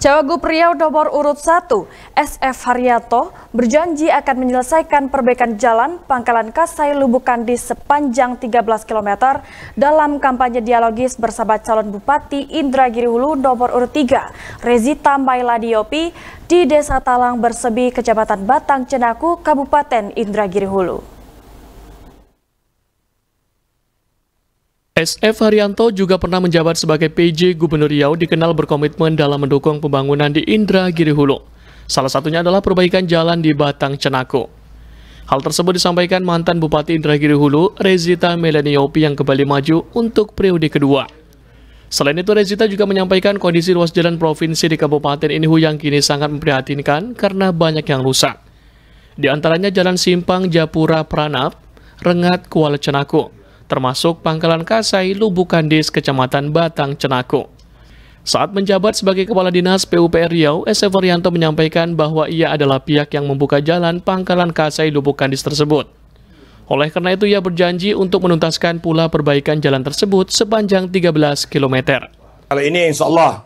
Cawagup Riau nomor urut 1, SF Haryato, berjanji akan menyelesaikan perbaikan jalan Pangkalan Kasai Lubukan di sepanjang 13 km dalam kampanye dialogis bersama calon Bupati Indra Girihulu Hulu nomor urut 3, Rezita Maila Diopi, di Desa Talang Bersebi, Kecamatan Batang Cenaku, Kabupaten Indra Girihulu. Hulu. SF Haryanto juga pernah menjabat sebagai PJ Gubernur Riau dikenal berkomitmen dalam mendukung pembangunan di Indra Giri Hulu. Salah satunya adalah perbaikan jalan di Batang Cenaku. Hal tersebut disampaikan mantan Bupati Indra Giri Hulu, Rezita Melaniopi yang kembali maju untuk periode kedua. Selain itu, Rezita juga menyampaikan kondisi ruas jalan provinsi di Kabupaten Inhu yang kini sangat memprihatinkan karena banyak yang rusak. Di antaranya Jalan Simpang Japura Pranap, Rengat Kuala Cenaku, termasuk Pangkalan Kasai, Lubuk Kandis Kecamatan Batang, Cenaku. Saat menjabat sebagai Kepala Dinas PUPR Riau, SF menyampaikan bahwa ia adalah pihak yang membuka jalan Pangkalan Kasai, Lubuk Kandis tersebut. Oleh karena itu, ia berjanji untuk menuntaskan pula perbaikan jalan tersebut sepanjang 13 km. Kali ini insya Allah,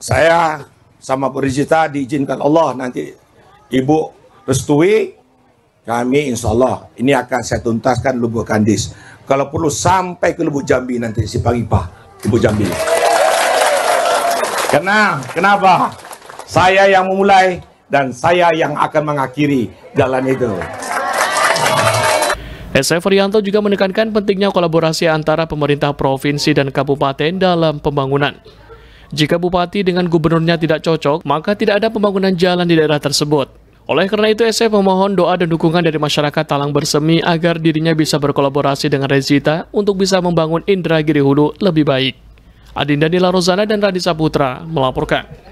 saya sama Purizita diizinkan Allah nanti Ibu restui kami insya Allah ini akan saya tuntaskan Lubuk Kandis. Kalau perlu sampai ke Lubuk Jambi nanti si pak, Lubuk Jambi. Karena kenapa? Saya yang memulai dan saya yang akan mengakhiri jalan itu. SF Rianto juga menekankan pentingnya kolaborasi antara pemerintah provinsi dan kabupaten dalam pembangunan. Jika bupati dengan gubernurnya tidak cocok, maka tidak ada pembangunan jalan di daerah tersebut. Oleh karena itu, SF memohon doa dan dukungan dari masyarakat Talang Bersemi agar dirinya bisa berkolaborasi dengan Rezita untuk bisa membangun Indra Giri Hulu lebih baik. Adinda Nila Rozana dan Radisa Putra melaporkan.